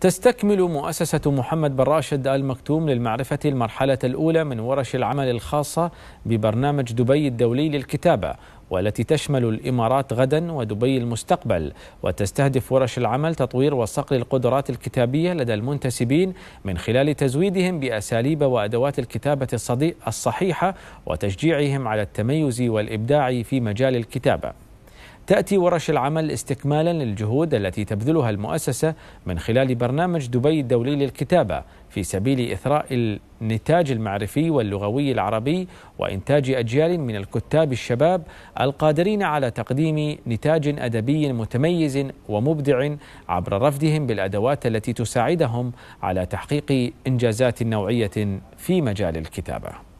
تستكمل مؤسسة محمد بن راشد المكتوم للمعرفة المرحلة الأولى من ورش العمل الخاصة ببرنامج دبي الدولي للكتابة والتي تشمل الإمارات غدا ودبي المستقبل وتستهدف ورش العمل تطوير وصقل القدرات الكتابية لدى المنتسبين من خلال تزويدهم بأساليب وأدوات الكتابة الصحيحة وتشجيعهم على التميز والإبداع في مجال الكتابة تأتي ورش العمل استكمالا للجهود التي تبذلها المؤسسة من خلال برنامج دبي الدولي للكتابة في سبيل إثراء النتاج المعرفي واللغوي العربي وإنتاج أجيال من الكتاب الشباب القادرين على تقديم نتاج أدبي متميز ومبدع عبر رفدهم بالأدوات التي تساعدهم على تحقيق إنجازات نوعية في مجال الكتابة